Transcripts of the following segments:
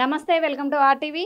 నమస్తే welcome to RTV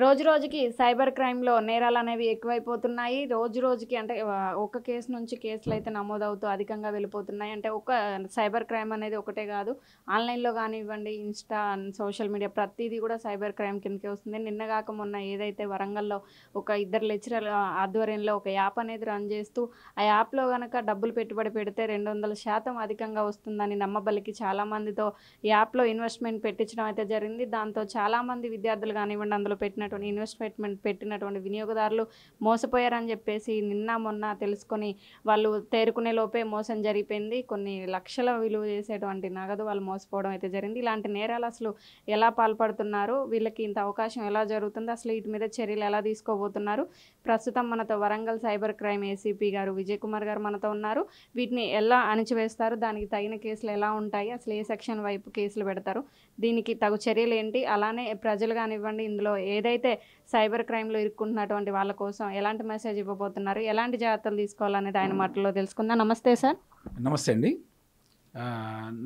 రోజు రోజుకి సైబర్ క్రైమ్లో నేరాలు అనేవి ఎక్కువైపోతున్నాయి రోజు రోజుకి అంటే ఒక కేసు నుంచి కేసులు అయితే నమోదవుతూ అధికంగా వెళ్ళిపోతున్నాయి అంటే ఒక సైబర్ క్రైమ్ అనేది ఒకటే కాదు ఆన్లైన్లో కానివ్వండి ఇన్స్టా సోషల్ మీడియా ప్రతిదీ కూడా సైబర్ క్రైమ్ కిందకే వస్తుంది నిన్నగాక మొన్న ఏదైతే వరంగల్లో ఒక ఇద్దరు లెక్చరర్ ఆధ్వర్యంలో ఒక యాప్ అనేది రన్ చేస్తూ ఆ యాప్లో కనుక డబ్బులు పెట్టుబడి పెడితే రెండు వందల శాతం అధికంగా వస్తుందని నమ్మబలికి చాలామందితో యాప్లో ఇన్వెస్ట్మెంట్ పెట్టించడం అయితే జరిగింది దాంతో చాలామంది విద్యార్థులు కానివ్వండి అందులో పెట్టిన పెట్టినటువంటి ఇన్వెస్ట్మెంట్ పెట్టినటువంటి వినియోగదారులు మోసపోయారని చెప్పేసి నిన్న మొన్న తెలుసుకొని వాళ్ళు తేరుకునే లోపే మోసం జరిగిపోయింది కొన్ని లక్షల విలువ చేసేటువంటి నగదు వాళ్ళు మోసపోవడం అయితే జరిగింది ఇలాంటి నేరాలు అసలు ఎలా పాల్పడుతున్నారు వీళ్ళకి ఇంత అవకాశం ఎలా జరుగుతుంది అసలు వీటి మీద చర్యలు ఎలా తీసుకోబోతున్నారు ప్రస్తుతం మనతో వరంగల్ సైబర్ క్రైమ్ ఏసీపీ గారు విజయ్ కుమార్ గారు మనతో ఉన్నారు వీటిని ఎలా అణిచివేస్తారు దానికి తగిన కేసులు ఎలా ఉంటాయి అసలు ఏ సెక్షన్ వైపు కేసులు పెడతారు దీనికి తగు చర్యలు ఏంటి అలానే ప్రజలు కానివ్వండి ఇందులో ఏదైతే ఎవరైతే సైబర్ క్రైమ్లో ఇరుక్కుంటున్నటువంటి వాళ్ళ కోసం ఎలాంటి మెసేజ్ ఇవ్వబోతున్నారు ఎలాంటి జాగ్రత్తలు తీసుకోవాలనేది ఆయన మాటల్లో తెలుసుకుందాం నమస్తే సార్ నమస్తే అండి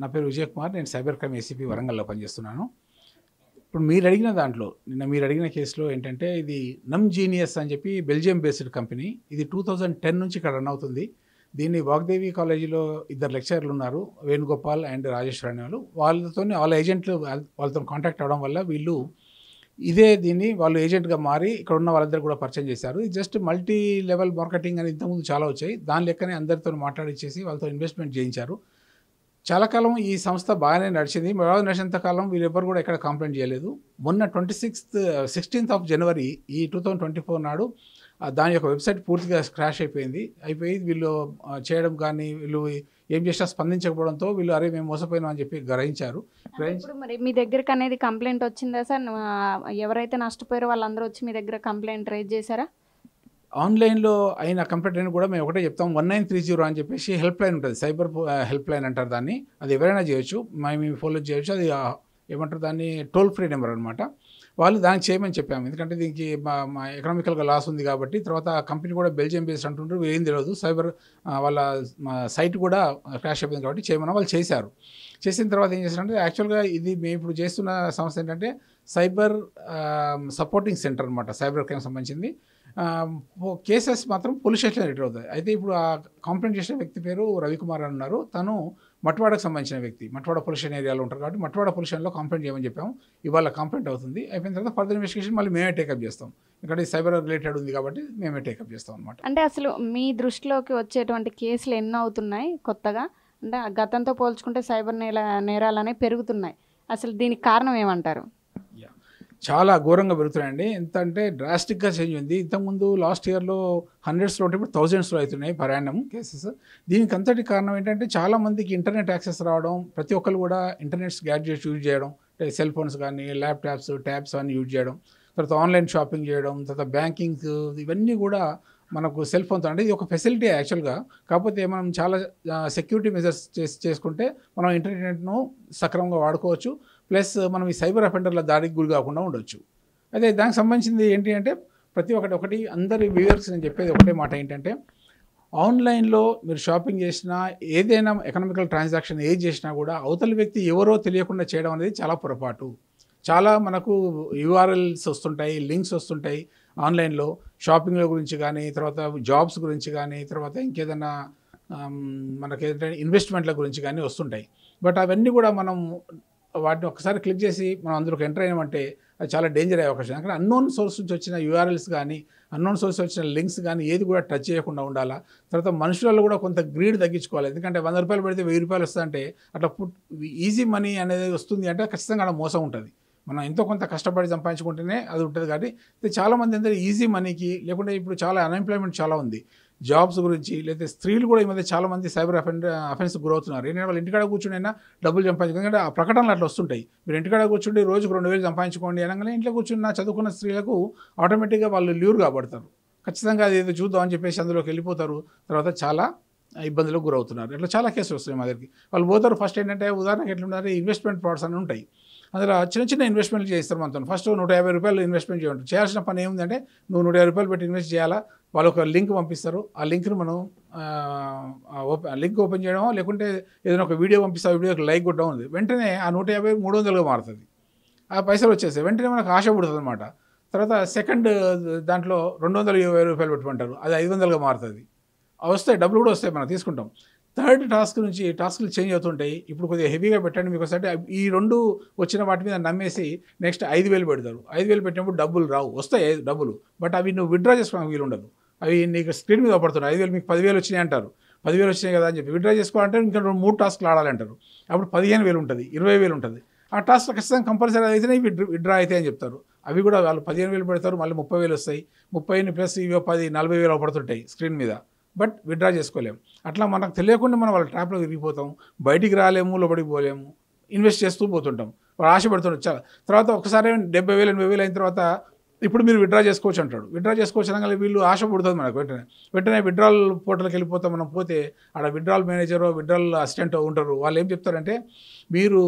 నా పేరు విజయ్ కుమార్ నేను సైబర్ క్రైమ్ ఏసీపీ వరంగల్లో పనిచేస్తున్నాను ఇప్పుడు మీరు అడిగిన దాంట్లో నిన్న మీరు అడిగిన కేసులో ఏంటంటే ఇది నమ్ జీనియస్ అని చెప్పి బెల్జియం బేస్డ్ కంపెనీ ఇది టూ థౌజండ్ టెన్ నుంచి ఇక్కడ రన్ అవుతుంది దీన్ని వాగ్దేవి కాలేజీలో ఇద్దరు లెక్చరర్లు ఉన్నారు వేణుగోపాల్ అండ్ రాజేశ్వర అనే వాళ్ళు వాళ్ళతో వాళ్ళ ఏజెంట్లు వాళ్ళతో కాంటాక్ట్ అవడం వల్ల వీళ్ళు ఇదే దీన్ని వాళ్ళు ఏజెంట్గా మారి ఇక్కడ ఉన్న వాళ్ళందరూ కూడా పరిచయం చేశారు జస్ట్ మల్టీ లెవెల్ మార్కెటింగ్ అని ఇంతకుముందు చాలా వచ్చాయి దాని లెక్కనే అందరితో మాట్లాడిచ్చేసి వాళ్ళతో ఇన్వెస్ట్మెంట్ చేయించారు చాలా కాలం ఈ సంస్థ బాగానే నడిచింది మరో నడిచినంత కాలం వీళ్ళెవ్వరు కూడా ఎక్కడ కంప్లైంట్ చేయలేదు మొన్న twenty sixth sixteenth of January ఈ టూ థౌజండ్ ట్వంటీ ఫోర్ నాడు దాని యొక్క వెబ్సైట్ పూర్తిగా క్రాష్ అయిపోయింది అయిపోయి వీళ్ళు చేయడం కానీ వీళ్ళు ఏం చేసినా స్పందించకపోవడంతో వీళ్ళు అరే మేము మోసపోయినాం అని చెప్పి గ్రహించారు మరి మీ దగ్గరకు అనేది కంప్లైంట్ వచ్చిందా సార్ ఎవరైతే నష్టపోయారో వాళ్ళందరూ వచ్చి మీ దగ్గర కంప్లైంట్ రేజ్ చేశారా ఆన్లైన్లో అయిన కంప్లైంట్ అని కూడా మేము ఒకటే చెప్తాం వన్ నైన్ త్రీ జీరో అని చెప్పేసి హెల్ప్ లైన్ ఉంటుంది సైబర్ హెల్ప్ లైన్ అంటారు దాన్ని అది ఎవరైనా చేయొచ్చు మేము ఫోన్లో చేయొచ్చు అది ఏమంటారు దాన్ని టోల్ ఫ్రీ నెంబర్ అనమాట వాళ్ళు దానికి చేయమని చెప్పాము ఎందుకంటే దీనికి మా ఎకనామికల్గా లాస్ ఉంది కాబట్టి తర్వాత కంపెనీ కూడా బెల్జియం బేస్డ్ అంటుంటారు ఏం తెలియదు సైబర్ వాళ్ళ సైట్ కూడా క్రాష్ అయిపోయింది కాబట్టి చేయమని వాళ్ళు చేశారు చేసిన తర్వాత ఏం చేశారంటే యాక్చువల్గా ఇది మేము ఇప్పుడు చేస్తున్న సంస్థ ఏంటంటే సైబర్ సపోర్టింగ్ సెంటర్ అనమాట సైబర్ క్రైమ్ సంబంధించింది కేసెస్ మాత్రం పోలీస్ స్టేషన్లో రిటర్ అవుతాయి అయితే ఇప్పుడు ఆ కంప్లైంట్ చేసిన వ్యక్తి పేరు రవికుమార్ అని ఉన్నారు తను మట్వాడకు సంబంధించిన వ్యక్తి మట్వాడ పొల్యూషన్ ఏరియాలో ఉంటారు కాబట్టి మట్వాడ పొల్యూషన్లో కంప్లైంట్ చేయమని చెప్పాము ఇవాళ కంప్లైంట్ అవుతుంది అయిపోయిన తర్వాత ఫర్దర్ ఇన్వెస్టిగేషన్ మళ్ళీ మేమే టేకప్ చేస్తాం ఇక్కడ సైబర్ రిలేటెడ్ ఉంది కాబట్టి మేమే టేకప్ చేస్తాం అనమాట అంటే అసలు మీ దృష్టిలోకి వచ్చేటువంటి కేసులు ఎన్నో అవుతున్నాయి కొత్తగా అంటే గతంతో పోల్చుకుంటే సైబర్ నేల నేరాలు అనేవి పెరుగుతున్నాయి అసలు దీనికి కారణం ఏమంటారు చాలా ఘోరంగా పెరుగుతున్నాయండి ఎంత అంటే డ్రాస్టిక్గా చేంజ్ ఉంది ఇంతకుముందు లాస్ట్ ఇయర్లో హండ్రెడ్స్లో ఉంటే ఇప్పుడు థౌజండ్స్లో అవుతున్నాయి ప్రయాణం కేసెస్ దీనికి అంతటి కారణం ఏంటంటే చాలామందికి ఇంటర్నెట్ యాక్సెస్ రావడం ప్రతి ఒక్కరు కూడా ఇంటర్నెట్స్ గ్యాడ్జెట్స్ యూజ్ చేయడం అంటే సెల్ ఫోన్స్ కానీ ల్యాప్టాప్స్ ట్యాబ్స్ అన్నీ యూజ్ చేయడం తర్వాత ఆన్లైన్ షాపింగ్ చేయడం తర్వాత బ్యాంకింగ్ ఇవన్నీ కూడా మనకు సెల్ ఫోన్తో అంటే ఇది ఒక ఫెసిలిటీ యాక్చువల్గా కాకపోతే మనం చాలా సెక్యూరిటీ మెజర్స్ చేసుకుంటే మనం ఇంటర్నెట్ను సక్రమంగా వాడుకోవచ్చు ప్లస్ మనం ఈ సైబర్ అఫెండర్ల దాడికి గురి కాకుండా ఉండొచ్చు అయితే దానికి సంబంధించింది ఏంటి అంటే ప్రతి ఒక్కటి ఒకటి అందరి వ్యూవర్స్ నేను చెప్పేది ఒకటే మాట ఏంటంటే ఆన్లైన్లో మీరు షాపింగ్ చేసినా ఏదైనా ఎకనామికల్ ట్రాన్సాక్షన్ ఏది చేసినా కూడా అవతల వ్యక్తి ఎవరో తెలియకుండా చేయడం అనేది చాలా పొరపాటు చాలా మనకు యూఆర్ఎల్స్ వస్తుంటాయి లింక్స్ వస్తుంటాయి ఆన్లైన్లో షాపింగ్ల గురించి కానీ తర్వాత జాబ్స్ గురించి కానీ తర్వాత ఇంకేదైనా మనకి ఏదైనా ఇన్వెస్ట్మెంట్ల గురించి కానీ వస్తుంటాయి బట్ అవన్నీ కూడా మనం వాటిని ఒకసారి క్లిక్ చేసి మనం అందులోకి ఎంటర్ అయ్యామంటే అది చాలా డేంజర్ అయ్యే అవకాశం అక్కడ అన్నోన్ సోర్స్ నుంచి వచ్చిన యూఆర్ఎల్స్ కానీ అన్నోన్ సోర్స్ వచ్చిన లింక్స్ కానీ ఏది కూడా టచ్ చేయకుండా ఉండాలా తర్వాత మనుషులలో కూడా కొంత గ్రీడ్ తగ్గించుకోవాలి ఎందుకంటే వంద రూపాయలు పెడితే వెయ్యి రూపాయలు వస్తుందంటే అట్లా ఫుట్ ఈజీ మనీ అనేది వస్తుంది అంటే ఖచ్చితంగా అక్కడ మోసం ఉంటుంది మనం ఎంతో కొంత కష్టపడి సంపాదించుకుంటేనే అది ఉంటుంది కాబట్టి చాలామంది అందరూ ఈజీ మనీకి లేకుంటే ఇప్పుడు చాలా అన్ఎంప్లాయ్మెంట్ చాలా ఉంది జాబ్స్ గురించి లేదా స్త్రీలు కూడా ఈ మధ్య చాలా మంది సైబర్ అఫెండ్ అఫెన్స్ గురవుతున్నారు ఏంటంటే వాళ్ళు ఇంటికాడ అయినా డబ్బులు సంపాదించు ఎందుకంటే ఆ ప్రకటనలు అట్లా వస్తుంటాయి మీరు ఇంటికాడ కూర్చుండి రోజుకు రెండు వేలు సంపాదించుకోండి అనగానే ఇంట్లో కూర్చున్న చదువుకున్న స్త్రీలకు ఆటోమేటిక్గా వాళ్ళు ల్యూర్ కాబడతారు ఖచ్చితంగా అది ఏదో చూద్దాం అని చెప్పేసి అందులోకి వెళ్ళిపోతారు తర్వాత చాలా ఇబ్బందులకు గురవుతున్నారు ఇట్లా చాలా కేసులు వస్తాయి మా దగ్గరికి వాళ్ళు పోతారు ఫస్ట్ ఏంటంటే ఉదాహరణకి ఎట్లుంటారు ఇన్వెస్ట్మెంట్ ప్రాడక్ట్స్ అని ఉంటాయి అందులో చిన్న చిన్న ఇన్వెస్ట్మెంట్లు చేస్తారు మనతో ఫస్ట్ నూట యాభై రూపాయలు ఇన్వెస్ట్మెంట్ చేయండి చేయాల్సిన పని ఏముందంటే నువ్వు నూట యాభై రూపాయలు పెట్టి ఇన్వెస్ట్ చేయాలా వాళ్ళు ఒక లింక్ పంపిస్తారు ఆ లింక్ను మనం ఓపెన్ లింక్ ఓపెన్ చేయడమో లేకుంటే ఏదైనా ఒక వీడియో పంపిస్తే వీడియోకి లైక్ కొట్టడం ఉంది వెంటనే ఆ నూట యాభై మూడు వందలుగా మారుతుంది ఆ పైసలు వచ్చేస్తాయి వెంటనే మనకు ఆశ పుడుతుంది అనమాట తర్వాత సెకండ్ దాంట్లో రెండు వందల ఇరవై రూపాయలు పెట్టుకుంటారు అది ఐదు వందలుగా మారుతుంది వస్తాయి డబ్బులు కూడా వస్తాయి మనం తీసుకుంటాం థర్డ్ టాస్క్ నుంచి టాస్క్లు చేంజ్ అవుతుంటాయి ఇప్పుడు కొద్దిగా హెవీగా పెట్టండి మీకు అంటే ఈ రెండు వచ్చిన వాటి మీద నమ్మేసి నెక్స్ట్ ఐదు వేలు పెడతారు ఐదు వేలు పెట్టినప్పుడు డబ్బులు రావు వస్తాయి డబ్బులు బట్ అవి నువ్వు విత్డ్రా చేసుకోవడానికి వీలు ఉండదు అవి నీకు స్క్రీన్ మీద పడుతున్నాయి ఐదు వేలు మీకు పదివేలు వచ్చినాయి అంటారు పదివేలు వచ్చినాయి కదా అని చెప్పి విడ్రా చేసుకోవాలంటే ఇంకా రెండు మూడు టాస్క్లు ఆడాలి అంటారు అప్పుడు పదిహేను వేలు ఉంటుంది ఇరవై వేలు ఉంటుంది ఆ టాస్క్లు ఖచ్చితంగా కంపల్సరీ అయితే విత్డ్రా అయితే అని చెప్తారు అవి కూడా వాళ్ళు పదిహేను వేలు పెడతారు మళ్ళీ ముప్పై వేలు వస్తాయి ముప్పై ప్లస్ ఇవి పది నలభై వేలు పడుతుంటాయి స్క్రీన్ మీద బట్ విత్డ్రా చేసుకోలేము అట్లా మనకు తెలియకుండా మనం వాళ్ళ ట్రాప్లో తిరిగిపోతాం బయటికి రాలేము లోపడికి పోలేము ఇన్వెస్ట్ చేస్తూ పోతుంటాం వాళ్ళు ఆశపడుతుండ చాలా తర్వాత ఒకసారి డెబ్బై వేలు ఎనభై వేలు అయిన తర్వాత ఇప్పుడు మీరు విత్డ్రా చేసుకోవచ్చు అంటాడు విడ్రా చేసుకోవచ్చు అనగా వీళ్ళు ఆశ పుడుతుంది మనకు వెంటనే వెంటనే విడ్రాల్ పోర్టల్కి వెళ్ళిపోతాం మనం పోతే ఆడ విడ్రాల్ మేనేజర్ విడ్రాల్ అసిస్టెంట్ ఉంటారు వాళ్ళు ఏం చెప్తారంటే మీరు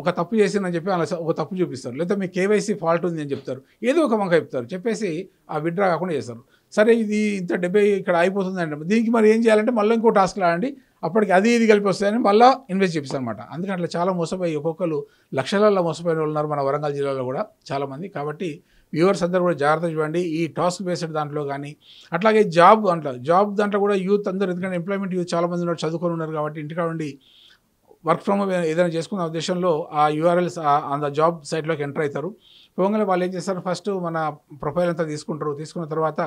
ఒక తప్పు చేసిందని చెప్పి అలా ఒక తప్పు చూపిస్తారు లేదా మీ కేవైసీ ఫాల్ట్ ఉంది అని చెప్తారు ఏదో ఒక మంక చెప్తారు చెప్పేసి ఆ విడ్రా కాకుండా చేస్తారు సరే ఇది ఇంత డెబ్బై ఇక్కడ అయిపోతుందండి దీనికి మరి ఏం చేయాలంటే మళ్ళీ ఇంకో టాస్క్ రాయండి అప్పటికి అది ఇది కలిపి వస్తాయని మళ్ళీ ఇన్వెస్ట్ చేపిస్తాను అనమాట అందుకని అట్లా చాలా మోసపోయి ఒక్కొక్కరు లక్షలలో మోసపోయిన వాళ్ళు ఉన్నారు మన వరంగల్ జిల్లాలో కూడా చాలామంది కాబట్టి వ్యూవర్స్ అందరూ కూడా జాగ్రత్త చూడండి ఈ టాస్క్ బేస్డ్ దాంట్లో కానీ అట్లాగే జాబ్ అంటారు జాబ్ దాంట్లో కూడా యూత్ అందరూ ఎందుకంటే ఎంప్లాయ్మెంట్ యూత్ మంది ఉన్నారు చదువుకొని ఉన్నారు కాబట్టి ఇంటికాడ ఉండి వర్క్ ఫ్రమ్ హోమ్ ఏదైనా చేసుకున్న ఉద్దేశంలో ఆ యూఆర్ఎల్స్ అంత జాబ్ సైట్లోకి ఎంటర్ అవుతారు పోగానే వాళ్ళు ఏం చేస్తారు ఫస్ట్ మన ప్రొఫైల్ అంతా తీసుకుంటారు తీసుకున్న తర్వాత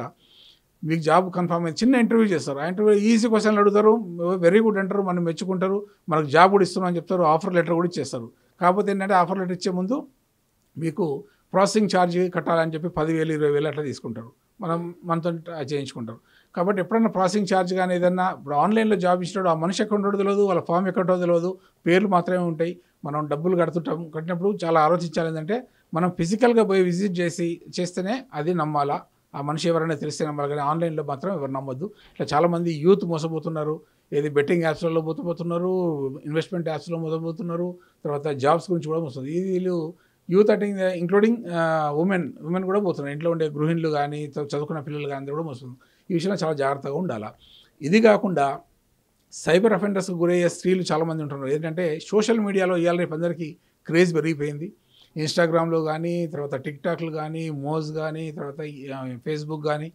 మీకు జాబ్ కన్ఫర్మ్ అయింది చిన్న ఇంటర్వ్యూ చేస్తారు ఆ ఇంటర్వ్యూ ఈజీ క్వశ్చన్లు అడుగుతారు వెరీ గుడ్ అంటారు మనం మెచ్చుకుంటారు మనకు జాబ్ కూడా ఇస్తున్నామని చెప్తారు ఆఫర్ లెటర్ కూడా ఇచ్చేస్తారు కాకపోతే ఏంటంటే ఆఫర్ లెటర్ ఇచ్చే ముందు మీకు ప్రాసెసింగ్ ఛార్జ్ కట్టాలని చెప్పి పదివేలు ఇరవై వేలు అట్లా తీసుకుంటారు మనం మనతో చేయించుకుంటారు కాబట్టి ఎప్పుడన్నా ప్రాసెసింగ్ ఛార్జ్ కానీ ఏదన్నా ఇప్పుడు ఆన్లైన్లో జాబ్ ఇచ్చినప్పుడు ఆ మనిషి ఎక్కడ తెలియదు వాళ్ళ ఫామ్ ఎక్కడ తెలియదు పేర్లు మాత్రమే ఉంటాయి మనం డబ్బులు కడుతుంటాం కట్టినప్పుడు చాలా ఆలోచించాలి ఏంటంటే మనం ఫిజికల్గా పోయి విజిట్ చేసి చేస్తేనే అది నమ్మాలా ఆ మనిషి ఎవరైనా తెలిస్తే నమ్మాలి కానీ ఆన్లైన్లో మాత్రం ఎవరు నమ్మద్దు ఇట్లా చాలామంది యూత్ మోసపోతున్నారు ఏది బెట్టింగ్ యాప్స్లలో మోసపోతున్నారు ఇన్వెస్ట్మెంట్ యాప్స్లో మోసపోతున్నారు తర్వాత జాబ్స్ గురించి కూడా మోస్తుంది ఇది వీళ్ళు youth attend including women women కూడా పోతున్నారు ఇంట్లో ఉండే గృహిణులు కానీ చదువుకున్న పిల్లలు కానీ కూడా వస్తుంది ఈ విషయంలో చాలా జాగ్రత్తగా ఉండాలి ఇది కాకుండా సైబర్ అఫెండర్స్కి గురయ్యే స్త్రీలు చాలామంది ఉంటున్నారు ఏంటంటే సోషల్ మీడియాలో ఇవాళ రేపు అందరికీ క్రేజ్ పెరిగిపోయింది ఇన్స్టాగ్రామ్లో కానీ తర్వాత టిక్టాక్లు కానీ మోజ్ కానీ తర్వాత ఫేస్బుక్ కానీ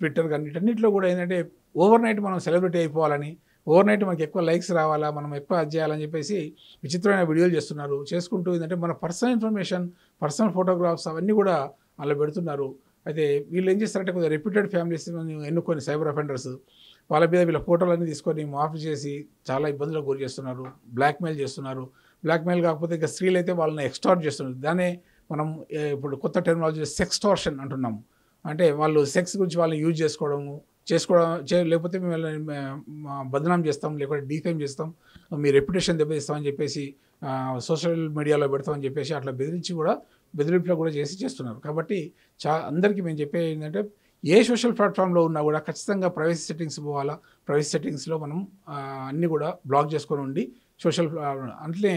ట్విట్టర్ కానీ వీటన్నిటిలో కూడా ఏంటంటే ఓవర్ నైట్ మనం సెలబ్రిటీ అయిపోవాలని ఓవర్ నైట్ మనకి ఎక్కువ లైక్స్ రావాలా మనం ఎక్కువ అది చేయాలని చెప్పేసి విచిత్రమైన వీడియోలు చేస్తున్నారు చేసుకుంటూ ఏంటంటే మన పర్సనల్ ఇన్ఫర్మేషన్ పర్సనల్ ఫోటోగ్రాఫ్స్ అవన్నీ కూడా అలా పెడుతున్నారు అయితే వీళ్ళు ఏం చేస్తారంటే కొంచెం రెప్యూటెడ్ ఫ్యామిలీస్ ఎన్నుకొని సైబర్ అఫెండర్స్ వాళ్ళ మీద వీళ్ళ ఫోటోలన్నీ తీసుకొని మాఫ్ చేసి చాలా ఇబ్బందులకు గురి చేస్తున్నారు బ్లాక్మెయిల్ చేస్తున్నారు బ్లాక్మెయిల్ కాకపోతే ఇంకా స్త్రీలు అయితే వాళ్ళని ఎక్స్టార్ట్ చేస్తున్నారు దానే మనం ఇప్పుడు కొత్త టెక్నాలజీ సెక్స్టార్షన్ అంటున్నాము అంటే వాళ్ళు సెక్స్ గురించి వాళ్ళని యూజ్ చేసుకోవడము చేసుకోవడం చే లేకపోతే మేము బదనాం చేస్తాం లేకపోతే డీఫేమ్ చేస్తాం మీ రెప్యుటేషన్ దెబ్బతిస్తామని చెప్పేసి సోషల్ మీడియాలో పెడతామని చెప్పేసి అట్లా బెదిరించి కూడా బెదిరింపులో కూడా చేసి చేస్తున్నారు కాబట్టి చా అందరికీ మేము చెప్పే ఏంటంటే ఏ సోషల్ ప్లాట్ఫామ్లో ఉన్నా కూడా ఖచ్చితంగా ప్రైవసీ సెట్టింగ్స్ పోవాలా ప్రైవసీ సెట్టింగ్స్లో మనం అన్నీ కూడా బ్లాక్ చేసుకొని ఉండి సోషల్ అంటే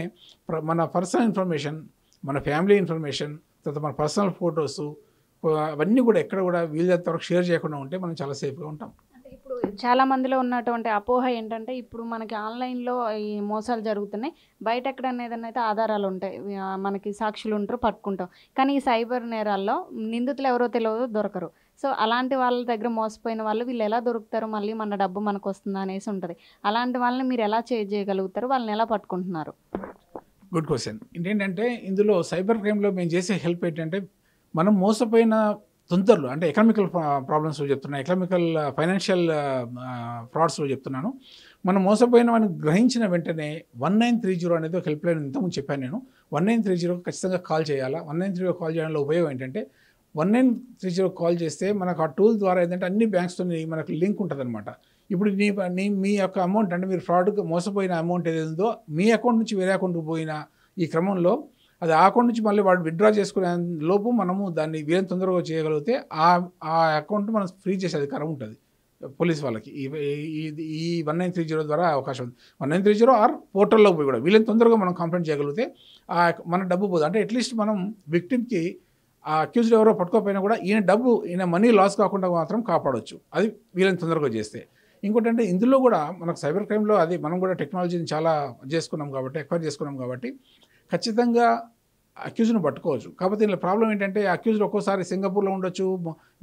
మన పర్సనల్ ఇన్ఫర్మేషన్ మన ఫ్యామిలీ ఇన్ఫర్మేషన్ తర్వాత మన పర్సనల్ ఫొటోస్ అవన్నీ కూడా ఎక్కడ కూడా వీళ్ళంత వరకు షేర్ చేయకుండా ఉంటే మనం చాలా సేఫ్గా ఉంటాం ఇప్పుడు చాలా మందిలో ఉన్నటువంటి అపోహ ఏంటంటే ఇప్పుడు మనకి ఆన్లైన్లో ఈ మోసాలు జరుగుతున్నాయి బయట ఎక్కడ ఏదైనా అయితే ఆధారాలు ఉంటాయి మనకి సాక్షులు ఉంటారు పట్టుకుంటాం కానీ ఈ సైబర్ నేరాల్లో నిందితులు ఎవరో తెలియదు దొరకరు సో అలాంటి వాళ్ళ దగ్గర మోసపోయిన వాళ్ళు వీళ్ళు ఎలా దొరుకుతారు మళ్ళీ మన డబ్బు మనకు వస్తుందా అనేసి ఉంటుంది అలాంటి వాళ్ళని మీరు ఎలా చేజ్ చేయగలుగుతారు వాళ్ళని ఎలా పట్టుకుంటున్నారు గుడ్ క్వశ్చన్ ఏంటంటే ఇందులో సైబర్ క్రైమ్లో మేము చేసే హెల్ప్ ఏంటంటే మనం మోసపోయిన తొందరలు అంటే ఎకనామికల్ ప్రాబ్లమ్స్ చెప్తున్నాను ఎకనామికల్ ఫైనాన్షియల్ ఫ్రాడ్స్ చెప్తున్నాను మనం మోసపోయిన వాడిని గ్రహించిన వెంటనే వన్ నైన్ త్రీ జీరో అనేది ఒక హెల్ప్ లైన్ ఇంతకుముందు చెప్పాను నేను వన్ నైన్ త్రీ జీరోకి ఖచ్చితంగా కాల్ చేయాలా వన్ నైన్ త్రీ కాల్ చేయడంలో ఉపయోగం ఏంటంటే one nine three zero call చేస్తే మనకు ఆ టూల్ ద్వారా ఏంటంటే అన్ని బ్యాంక్స్తో మనకు లింక్ ఉంటుంది అనమాట ఇప్పుడు నీ నీ మీ యొక్క అమౌంట్ అంటే మీరు ఫ్రాడ్కి మోసపోయిన అమౌంట్ ఏదైందో మీ అకౌంట్ నుంచి వేరే అకౌంట్కి పోయిన ఈ క్రమంలో అది ఆ అకౌంట్ నుంచి మళ్ళీ వాడు విత్డ్రా చేసుకునే లోపు మనము దాన్ని వీరం తొందరగా చేయగలిగితే ఆ ఆ అకౌంట్ మనం ఫ్రీ చేసే అధికారం ఉంటుంది పోలీస్ వాళ్ళకి ఈ వన్ నైన్ త్రీ జీరో ద్వారా అవకాశం ఉంది one nine three zero or పోర్టల్లో పోయి కూడా వీళ్ళని తొందరగా మనం కంప్లైంట్ చేయగలిగితే ఆ మన డబ్బు పోదు అంటే అట్లీస్ట్ మనం విక్టిమ్కి ఆ అక్యూజ్డ్ ఎవరో పట్టుకోకపోయినా కూడా ఈయన డబ్బు ఈయన మనీ లాస్ కాకుండా మాత్రం కాపాడవచ్చు అది వీళ్ళని తొందరగా చేస్తే ఇంకోటి అంటే ఇందులో కూడా మనకు సైబర్ క్రైమ్లో అది మనం కూడా టెక్నాలజీని చాలా చేసుకున్నాం కాబట్టి ఎక్వైర్ చేసుకున్నాం కాబట్టి ఖచ్చితంగా అక్యూజ్ను పట్టుకోవచ్చు కాకపోతే ఇలా ప్రాబ్లం ఏంటంటే అక్యూజ్లు ఒక్కోసారి సింగపూర్లో ఉండొచ్చు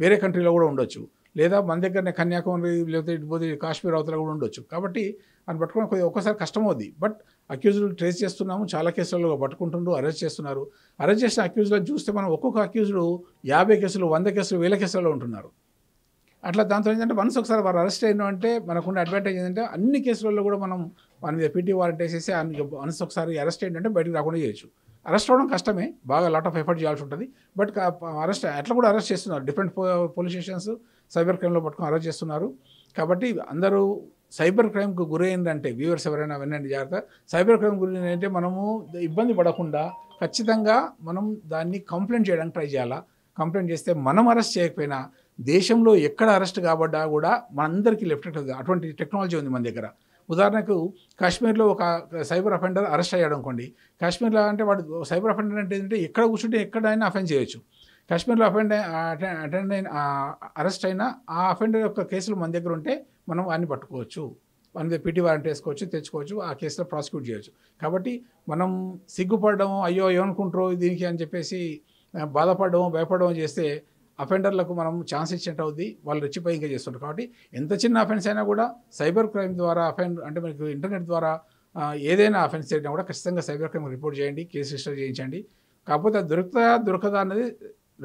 వేరే కంట్రీలో కూడా ఉండొచ్చు లేదా మన దగ్గరనే కన్యాకుమారి లేకపోతే పోతే కాశ్మీర్ అవతల కూడా ఉండొచ్చు కాబట్టి అని పట్టుకోవడం కొద్దిగా ఒక్కసారి కష్టం బట్ అక్యూజ్లు ట్రేస్ చేస్తున్నాము చాలా కేసులలో పట్టుకుంటుండ్రు అరెస్ట్ చేస్తున్నారు అరెస్ట్ చేసిన అక్యూజ్లను చూస్తే మనం ఒక్కొక్క అక్యూజ్లు యాభై కేసులు వంద కేసులు వేల కేసులలో ఉంటున్నారు అట్లా దాంతో ఏంటంటే వన్స్ ఒకసారి వారు అరెస్ట్ అయినా అంటే మనకున్న అడ్వాంటేజ్ ఏంటంటే అన్ని కేసులలో కూడా మనం వారి మీద పీటీ వారెంట్ వేసేసి వన్స్ ఒకసారి అరెస్ట్ ఏంటంటే బయటకు రాకుండా చేయొచ్చు అరెస్ట్ అవ్వడం కష్టమే బాగా లాట్ ఆఫ్ ఎఫర్ట్ చేయాల్సి ఉంటుంది బట్ అరెస్ట్ అట్లా కూడా అరెస్ట్ చేస్తున్నారు డిఫరెంట్ పోలీస్ స్టేషన్స్ సైబర్ క్రైమ్లో పట్టుకొని అరెస్ట్ చేస్తున్నారు కాబట్టి అందరూ సైబర్ క్రైమ్కు గురైందంటే వ్యూవర్స్ ఎవరైనా వినండి జాగ్రత్త సైబర్ క్రైమ్ అంటే మనము ఇబ్బంది పడకుండా ఖచ్చితంగా మనం దాన్ని కంప్లైంట్ చేయడానికి ట్రై చేయాలా కంప్లైంట్ చేస్తే మనం అరెస్ట్ చేయకపోయినా దేశంలో ఎక్కడ అరెస్ట్ కాబడ్డా కూడా మనందరికీ లెఫ్ట్ అటువంటి టెక్నాలజీ ఉంది మన దగ్గర ఉదాహరణకు కాశ్మీర్లో ఒక సైబర్ అఫెండర్ అరెస్ట్ అయ్యాడు అనుకోండి కాశ్మీర్లో అంటే వాడు సైబర్ అఫెండర్ అంటే ఏంటంటే ఎక్కడ కూర్చుంటే ఎక్కడైనా అఫెండ్ చేయొచ్చు కాశ్మీర్లో అఫెండ్ అటెండ్ అయిన అరెస్ట్ అయినా ఆ అఫెండర్ యొక్క కేసులు మన దగ్గర ఉంటే మనం వాడిని పట్టుకోవచ్చు మన మీద పీటీ వారెంట్ వేసుకోవచ్చు తెచ్చుకోవచ్చు ఆ కేసులో ప్రాసిక్యూట్ చేయవచ్చు కాబట్టి మనం సిగ్గుపడడం అయ్యో ఏమనుకుంటారో దీనికి అని చెప్పేసి బాధపడడం భయపడడం చేస్తే అఫెండర్లకు మనం ఛాన్స్ ఇచ్చినట్టు అవుద్ది వాళ్ళు రెచ్చిపోయి ఇంకా చేస్తుంటారు కాబట్టి ఎంత చిన్న అఫెన్స్ అయినా కూడా సైబర్ క్రైమ్ ద్వారా అఫెన్ అంటే మనకు ఇంటర్నెట్ ద్వారా ఏదైనా అఫెన్స్ జరిగినా కూడా ఖచ్చితంగా సైబర్ క్రైమ్ రిపోర్ట్ చేయండి కేసు రిజిస్టర్ చేయించండి కాకపోతే అది దొరుకుతా దొరకదా అన్నది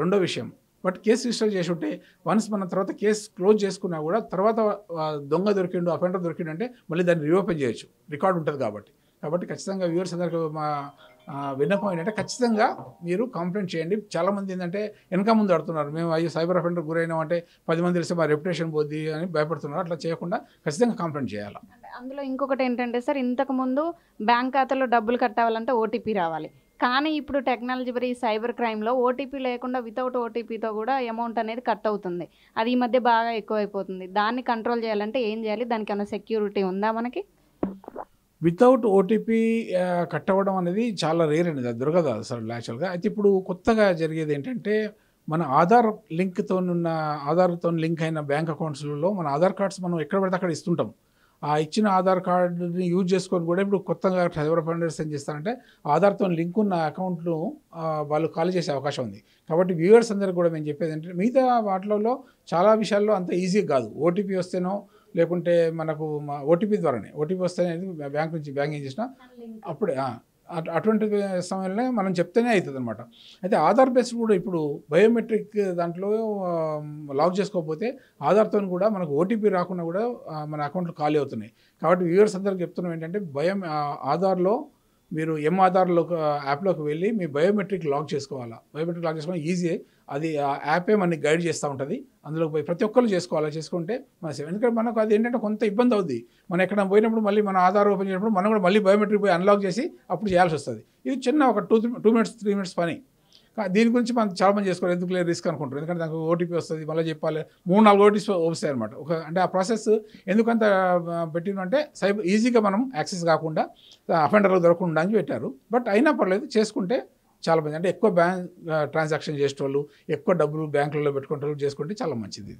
రెండో విషయం బట్ కేసు రిజిస్టర్ చేసి ఉంటే వన్స్ మనం తర్వాత కేసు క్లోజ్ చేసుకున్నా కూడా తర్వాత దొంగ దొరికిండు అఫెండర్ దొరికిండు అంటే మళ్ళీ దాన్ని రీఓపెన్ చేయొచ్చు రికార్డు ఉంటుంది కాబట్టి కాబట్టి ఖచ్చితంగా వ్యూవర్స్ అందరికీ మా విన్నపం ఏంటంటే ఖచ్చితంగా మీరు కంప్లైంట్ చేయండి చాలామంది ఏంటంటే వెనక ముందు అడుతున్నారు మేము అయ్యో సైబర్ అఫెండర్ గురైనా అంటే పది మంది తెలిసి మా రెప్యుటేషన్ పోద్ది అని భయపడుతున్నారు అట్లా చేయకుండా ఖచ్చితంగా కంప్లైంట్ చేయాలి అందులో ఇంకొకటి ఏంటంటే సార్ ఇంతకుముందు బ్యాంక్ ఖాతాలో డబ్బులు కట్టాలంటే ఓటీపీ రావాలి కానీ ఇప్పుడు టెక్నాలజీ మరి సైబర్ క్రైమ్లో ఓటీపీ లేకుండా వితౌట్ ఓటీపీతో కూడా అమౌంట్ అనేది కట్ అవుతుంది అది ఈ మధ్య బాగా ఎక్కువైపోతుంది దాన్ని కంట్రోల్ చేయాలంటే ఏం చేయాలి దానికన్నా సెక్యూరిటీ ఉందా మనకి వితౌట్ ఓటీపీ కట్టవడం అనేది చాలా రేర్ అండి అది దొరకదు అసలు యాక్చువల్గా అయితే ఇప్పుడు కొత్తగా జరిగేది ఏంటంటే మన ఆధార్ లింక్తో ఉన్న ఆధార్తో లింక్ అయిన బ్యాంక్ అకౌంట్స్లలో మన ఆధార్ కార్డ్స్ మనం ఎక్కడ పడితే అక్కడ ఇస్తుంటాం ఆ ఇచ్చిన ఆధార్ కార్డుని యూజ్ చేసుకొని కూడా ఇప్పుడు కొత్తగా ట్రైవర్ ఫండర్స్ ఏం చేస్తారంటే ఆధార్తో లింక్ ఉన్న అకౌంట్ను వాళ్ళు ఖాళీ చేసే అవకాశం ఉంది కాబట్టి వ్యూవర్స్ అందరికీ కూడా మేము చెప్పేది ఏంటంటే మిగతా వాటిలలో చాలా విషయాల్లో అంత ఈజీ కాదు ఓటీపీ వస్తేనో లేకుంటే మనకు మా ఓటీపీ ద్వారానే ఓటీపీ వస్తేనే బ్యాంక్ నుంచి బ్యాంకింగ్ చేసిన అప్పుడే అటువంటి సమయంలో మనం చెప్తేనే అవుతుంది అనమాట అయితే ఆధార్ బేస్డ్ కూడా ఇప్పుడు బయోమెట్రిక్ దాంట్లో లాక్ చేసుకోకపోతే ఆధార్తో కూడా మనకు ఓటీపీ రాకుండా కూడా మన అకౌంట్లు ఖాళీ అవుతున్నాయి కాబట్టి వ్యూవర్స్ అందరికి చెప్తున్నాం ఏంటంటే బయో ఆధార్లో మీరు ఎం ఆధార్లో యాప్లోకి వెళ్ళి మీ బయోమెట్రిక్ లాక్ చేసుకోవాలా బయోమెట్రిక్ లాక్ చేసుకోవడం ఈజీ అది యాపే మనకి గైడ్ చేస్తూ ఉంటుంది అందులో పోయి ప్రతి ఒక్కరు చేసుకోవాలి చేసుకుంటే మన ఎందుకంటే మనకు అది ఏంటంటే కొంత ఇబ్బంది అవుద్ది మనం ఎక్కడ పోయినప్పుడు మళ్ళీ మన ఆధార్ ఓపెన్ చేసినప్పుడు మనం కూడా మళ్ళీ బయోమెట్రిక్ పోయి అన్లాక్ చేసి అప్పుడు చేయాల్సి వస్తుంది ఇది చిన్న ఒక two two minutes three minutes పని దీని గురించి మనం చాలా మంది చేసుకోవాలి ఎందుకు లేదు రిస్క్ అనుకుంటారు ఎందుకంటే దానికి ఓటీపీ వస్తుంది మళ్ళీ చెప్పాలి మూడు నాలుగు ఓటీపీ వస్తాయి అనమాట ఒక అంటే ఆ ప్రాసెస్ ఎందుకంత అంటే సైబర్ ఈజీగా మనం యాక్సెస్ కాకుండా అఫెండర్లు దొరకకుండా అని పెట్టారు బట్ అయినా పర్లేదు చేసుకుంటే చాలా మంది అంటే ఎక్కువ బ్యాంక్ ట్రాన్సాక్షన్ చేసేటోళ్ళు ఎక్కువ డబ్బులు బ్యాంకులలో పెట్టుకుంటారు చేసుకుంటే చాలా మంచిది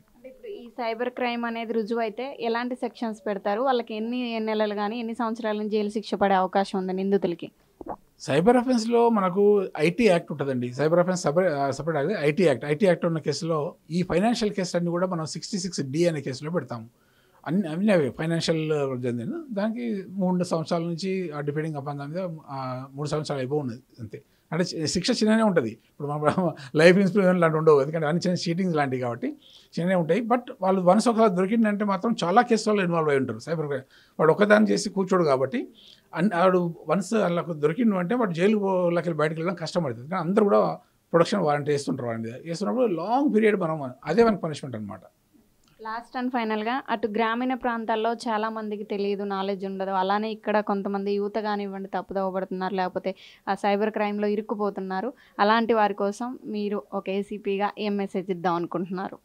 సైబర్ క్రైమ్ అనేది రుజువు అయితే ఎలాంటి సెక్షన్స్ పెడతారు వాళ్ళకి ఎన్ని నెలలు కానీ ఎన్ని సంవత్సరాల జైలు శిక్ష పడే అవకాశం ఉంది నిందితులకి సైబర్ అఫెన్స్లో మనకు ఐటీ యాక్ట్ ఉంటుందండి cyber offence separate separate act IT act IT act ఉన్న కేసులో ఈ ఫైనాన్షియల్ కేసులు అన్నీ కూడా మనం సిక్స్టీ సిక్స్ డి అనే కేసులో పెడతాము అన్ని అన్ని అవి ఫైనాన్షియల్ జరిగింది దానికి మూడు సంవత్సరాల నుంచి ఆ డిపెండింగ్ అపాన్ దాని మీద మూడు సంవత్సరాలు అయిపో ఉన్నది అంతే అంటే శిక్ష చిన్ననే ఉంటుంది ఇప్పుడు మన లైఫ్ ఇన్సూరెన్స్ లాంటి ఉండవు ఎందుకంటే అన్ని చిన్న షీటింగ్స్ లాంటివి కాబట్టి చిన్ననే ఉంటాయి బట్ వాళ్ళు వన్స్ ఒకసారి దొరికిందంటే మాత్రం చాలా కేసు వాళ్ళు ఇన్వాల్వ్ అయి ఉంటారు సైబర్ క్రైమ్ వాడు ఒకదాన్ని చేసి కూర్చోడు కాబట్టి వాడు వన్స్ అలా దొరికిండు అంటే వాడు జైలులోకి బయటకు వెళ్ళడం కష్టం అవుతుంది కానీ అందరూ కూడా ప్రొడక్షన్ వారంటీ వేస్తుంటారు మీద వేస్తున్నప్పుడు లాంగ్ పీరియడ్ మనం అదే మనకి పనిష్మెంట్ అనమాట లాస్ట్ అండ్ ఫైనల్గా అటు గ్రామీణ ప్రాంతాల్లో చాలామందికి తెలియదు నాలెడ్జ్ ఉండదు అలానే ఇక్కడ కొంతమంది యూత కానివ్వండి తప్పుదవబడుతున్నారు లేకపోతే ఆ సైబర్ క్రైమ్లో ఇరుక్కుపోతున్నారు అలాంటి వారి కోసం మీరు ఒక ఏసీపీగా ఏం మెసేజ్ ఇద్దాం అనుకుంటున్నారు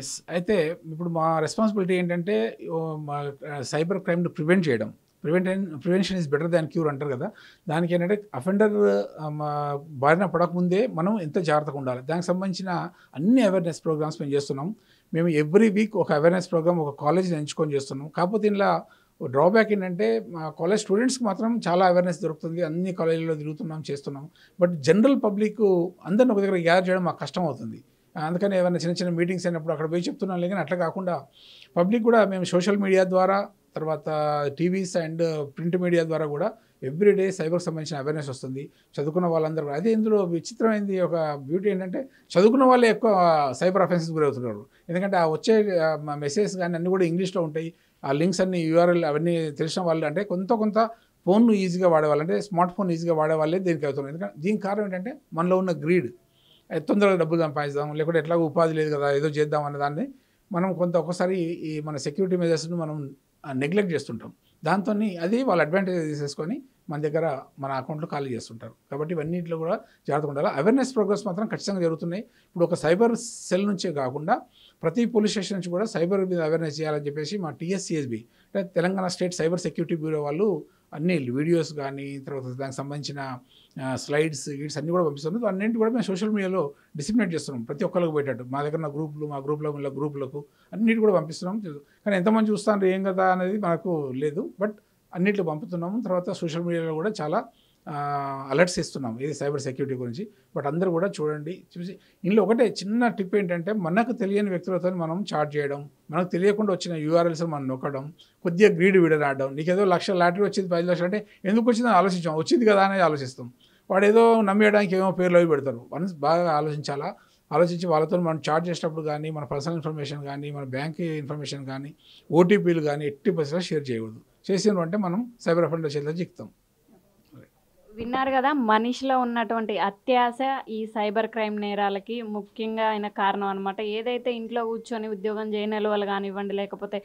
ఎస్ అయితే ఇప్పుడు మా రెస్పాన్సిబిలిటీ ఏంటంటే మా సైబర్ క్రైమ్ను ప్రివెంట్ చేయడం prevent prevention is better than cure అంటారు కదా దానికి ఏంటంటే అఫెండర్ బారిన పడకముందే మనం ఎంత జాగ్రత్తగా ఉండాలి దానికి సంబంధించిన అన్ని అవేర్నెస్ ప్రోగ్రామ్స్ మేము చేస్తున్నాం మేము ఎవ్రీ వీక్ ఒక అవేర్నెస్ ప్రోగ్రామ్ ఒక కాలేజ్ని ఎంచుకొని చేస్తున్నాం కాకపోతే ఇందులో డ్రాబ్యాక్ ఏంటంటే మా కాలేజ్ స్టూడెంట్స్కి మాత్రం చాలా అవేర్నెస్ దొరుకుతుంది అన్ని కాలేజీల్లో తిరుగుతున్నాం చేస్తున్నాం బట్ జనరల్ పబ్లిక్ అందరిని ఒక దగ్గర గ్యాదర్ చేయడం మాకు కష్టం అవుతుంది అందుకని ఏమైనా చిన్న చిన్న మీటింగ్స్ అయినప్పుడు అక్కడ పోయి చెప్తున్నాం లేకని అట్లా కాకుండా పబ్లిక్ కూడా మేము సోషల్ మీడియా ద్వారా తర్వాత టీవీస్ అండ్ ప్రింట్ మీడియా ద్వారా కూడా ఎవ్రీడే సైబర్కి సంబంధించిన అవేర్నెస్ వస్తుంది చదువుకున్న వాళ్ళందరూ కూడా అదే ఇందులో విచిత్రమైంది ఒక బ్యూటీ ఏంటంటే చదువుకున్న వాళ్ళే ఎక్కువ సైబర్ అఫెన్సెస్ గురవుతున్నారు ఎందుకంటే ఆ వచ్చే మెసేజ్ కానీ అన్నీ కూడా ఇంగ్లీష్లో ఉంటాయి ఆ లింక్స్ అన్ని యూఆర్ఎల్ అవన్నీ తెలిసిన వాళ్ళు అంటే కొంత కొంత ఫోన్ను ఈజీగా వాడేవాళ్ళంటే స్మార్ట్ ఫోన్ ఈజీగా వాడేవాళ్ళే దీనికి అవుతున్నారు ఎందుకంటే దీనికి కారణం ఏంటంటే మనలో ఉన్న గ్రీడ్ తొందరగా డబ్బులు సంపాదిద్దాం లేకుంటే ఎట్లాగో ఉపాధి లేదు కదా ఏదో చేద్దాం అనే దాన్ని మనం కొంత ఒకసారి ఈ మన సెక్యూరిటీ మెజర్స్ను మనం నెగ్లెక్ట్ చేస్తుంటాం దాంతో అది వాళ్ళ అడ్వాంటేజ్ తీసేసుకొని మన దగ్గర మన అకౌంట్లో ఖాళీ చేస్తుంటారు కాబట్టి ఇవన్నింటిలో కూడా జాగ్రత్తగా ఉండాలి అవేర్నెస్ ప్రోగ్రెస్ మాత్రం ఖచ్చితంగా జరుగుతున్నాయి ఇప్పుడు ఒక సైబర్ సెల్ నుంచే కాకుండా ప్రతి పోలీస్ స్టేషన్ నుంచి కూడా సైబర్ మీద అవేర్నెస్ చేయాలని చెప్పేసి మా టీఎస్సిఎస్బి అంటే Telangana state cyber security bureau వాళ్ళు అన్ని వీడియోస్ కానీ తర్వాత దానికి సంబంధించిన స్లైడ్స్ గీడ్స్ అన్నీ కూడా పంపిస్తున్నారు అన్నింటి కూడా మేము సోషల్ మీడియాలో డిసిప్లినేట్ చేస్తున్నాం ప్రతి ఒక్కరికి పోయేటట్టు మా దగ్గర గ్రూపులు మా గ్రూప్లో ఉన్న గ్రూపులకు అన్నింటి కూడా పంపిస్తున్నాం కానీ ఎంతమంది చూస్తాను ఏం కదా అనేది మనకు లేదు బట్ అన్నిట్లో పంపుతున్నాము తర్వాత సోషల్ మీడియాలో కూడా చాలా అలర్ట్స్ ఇస్తున్నాము ఇది సైబర్ సెక్యూరిటీ గురించి బట్ అందరూ కూడా చూడండి చూసి ఇందులో ఒకటే చిన్న టిప్ ఏంటంటే మనకు తెలియని వ్యక్తులతో మనం చాట్ చేయడం మనకు తెలియకుండా వచ్చిన యూఆర్ఎల్స్ మనం నొక్కడం కొద్దిగా గ్రీడ్ విడనాడడం నీకేదో లక్ష లాటరీ వచ్చింది పది లక్షలు అంటే ఎందుకు వచ్చిందని ఆలోచించాం వచ్చింది కదా అనేది ఆలోచిస్తాం వాడు ఏదో నమ్మేయడానికి ఏమో పేర్లు అవి పెడతారు మనం బాగా ఆలోచించాలా ఆలోచించి వాళ్ళతో మనం చార్జ్ చేసేటప్పుడు కానీ మన పర్సనల్ ఇన్ఫర్మేషన్ కానీ మన బ్యాంక్ ఇన్ఫర్మేషన్ కానీ ఓటీపీలు కానీ ఎట్టి పరిస్థితిలో షేర్ చేయకూడదు చేసినామంటే మనం సైబర్ ఫండ్ చేతిలో చిక్కుతాం విన్నారు కదా మనిషిలో ఉన్నటువంటి అత్యాశ ఈ సైబర్ క్రైమ్ నేరాలకి ముఖ్యంగా అయిన కారణం అనమాట ఏదైతే ఇంట్లో కూర్చొని ఉద్యోగం చేయని వాళ్ళు కానివ్వండి లేకపోతే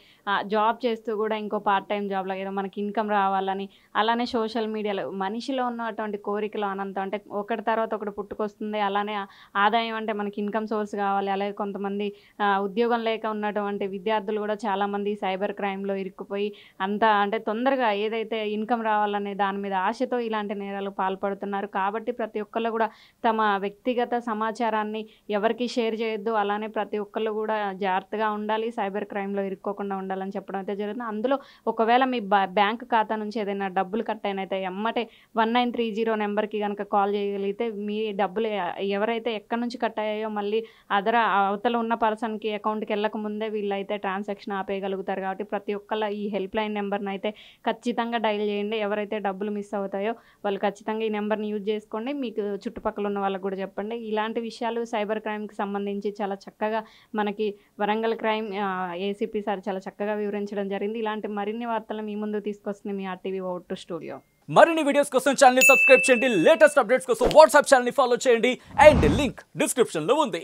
జాబ్ చేస్తూ కూడా ఇంకో పార్ట్ టైం జాబ్లో ఏదో మనకి ఇన్కమ్ రావాలని అలానే సోషల్ మీడియాలో మనిషిలో ఉన్నటువంటి కోరికలు అనంతం అంటే ఒకటి తర్వాత ఒకటి పుట్టుకొస్తుంది అలానే ఆదాయం అంటే మనకి ఇన్కమ్ సోర్స్ కావాలి అలాగే కొంతమంది ఉద్యోగం లేక ఉన్నటువంటి విద్యార్థులు కూడా చాలామంది సైబర్ క్రైమ్లో ఇరుక్కుపోయి అంతా అంటే తొందరగా ఏదైతే ఇన్కమ్ రావాలనే దాని మీద ఆశతో ఇలాంటి నేరాలు కార్యక్రమాలు పాల్పడుతున్నారు కాబట్టి ప్రతి ఒక్కళ్ళు కూడా తమ వ్యక్తిగత సమాచారాన్ని ఎవరికి షేర్ చేయొద్దు అలానే ప్రతి ఒక్కళ్ళు కూడా జాగ్రత్తగా ఉండాలి సైబర్ క్రైమ్లో ఇరుక్కోకుండా ఉండాలని చెప్పడం అయితే జరుగుతుంది అందులో ఒకవేళ మీ బ్యాంక్ ఖాతా నుంచి ఏదైనా డబ్బులు కట్ అయినైతే ఎమ్మటే వన్ నైన్ త్రీ జీరో నెంబర్కి కనుక కాల్ చేయగలిగితే మీ డబ్బులు ఎవరైతే ఎక్కడి నుంచి కట్ అయ్యాయో మళ్ళీ అదర అవతల ఉన్న పర్సన్కి అకౌంట్కి వెళ్ళక ముందే వీళ్ళైతే ట్రాన్సాక్షన్ ఆపేయగలుగుతారు కాబట్టి ప్రతి ఒక్కళ్ళ ఈ హెల్ప్ లైన్ నెంబర్ని అయితే ఖచ్చితంగా డైల్ చేయండి ఎవరైతే డబ్బులు మిస్ అవుతాయో వాళ్ళు ఖచ్చితంగా ఈ నెంబర్ని యూజ్ చేసుకోండి మీకు చుట్టుపక్కల ఉన్న వాళ్ళకు కూడా చెప్పండి ఇలాంటి విషయాలు సైబర్ క్రైమ్కి సంబంధించి చాలా చక్కగా మనకి వరంగల్ క్రైమ్ ఏసీపీ సార్ చాలా చక్కగా వివరించడం జరిగింది ఇలాంటి మరిన్ని వార్తలు మీ ముందు తీసుకొస్తుంది మీ ఆర్టీవీ ఓట్ స్టూడియో మరిన్ని వీడియోస్ కోసం ఛానల్ సబ్స్క్రైబ్ చేయండి లేటెస్ట్ అప్డేట్స్ కోసం వాట్సాప్ ఛానల్ ఫాలో చేయండి అండ్ లింక్ డిస్క్రిప్షన్లో ఉంది